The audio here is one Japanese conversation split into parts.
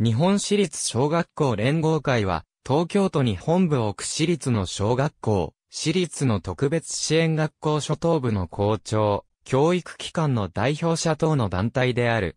日本私立小学校連合会は、東京都に本部を置く私立の小学校、私立の特別支援学校初等部の校長、教育機関の代表者等の団体である。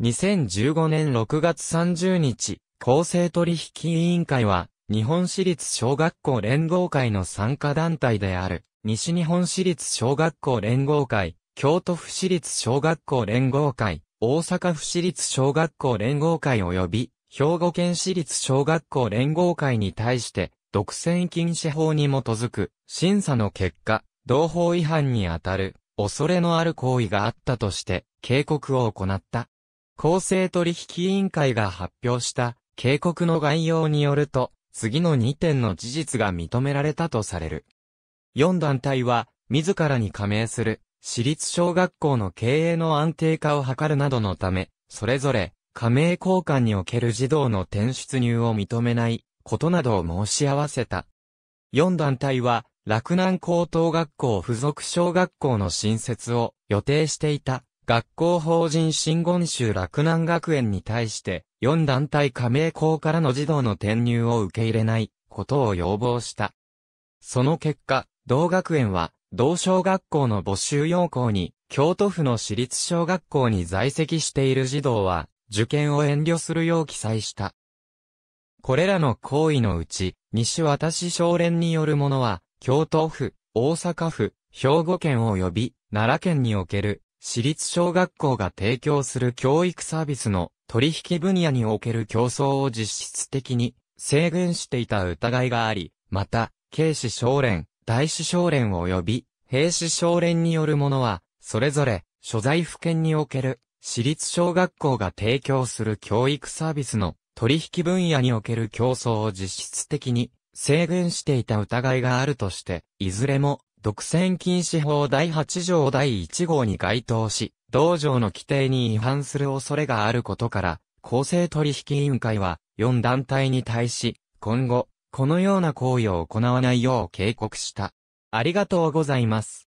2015年6月30日、公正取引委員会は、日本私立小学校連合会の参加団体である、西日本私立小学校連合会、京都府私立小学校連合会、大阪府市立小学校連合会及び、兵庫県市立小学校連合会に対して、独占禁止法に基づく、審査の結果、同法違反にあたる、恐れのある行為があったとして、警告を行った。公正取引委員会が発表した、警告の概要によると、次の2点の事実が認められたとされる。4団体は、自らに加盟する私立小学校の経営の安定化を図るなどのため、それぞれ、加盟交換における児童の転出入を認めないことなどを申し合わせた。4団体は、洛南高等学校附属小学校の新設を予定していた学校法人新言州洛南学園に対して4団体加盟校からの児童の転入を受け入れないことを要望した。その結果、同学園は同小学校の募集要項に、京都府の私立小学校に在籍している児童は、受験を遠慮するよう記載した。これらの行為のうち、西渡し少連によるものは、京都府、大阪府、兵庫県及び奈良県における私立小学校が提供する教育サービスの取引分野における競争を実質的に制限していた疑いがあり、また、警視少連、大師少連及び、兵士少連によるものは、それぞれ、所在府県における、私立小学校が提供する教育サービスの取引分野における競争を実質的に制限していた疑いがあるとして、いずれも独占禁止法第8条第1号に該当し、道場の規定に違反する恐れがあることから、公正取引委員会は4団体に対し、今後、このような行為を行わないよう警告した。ありがとうございます。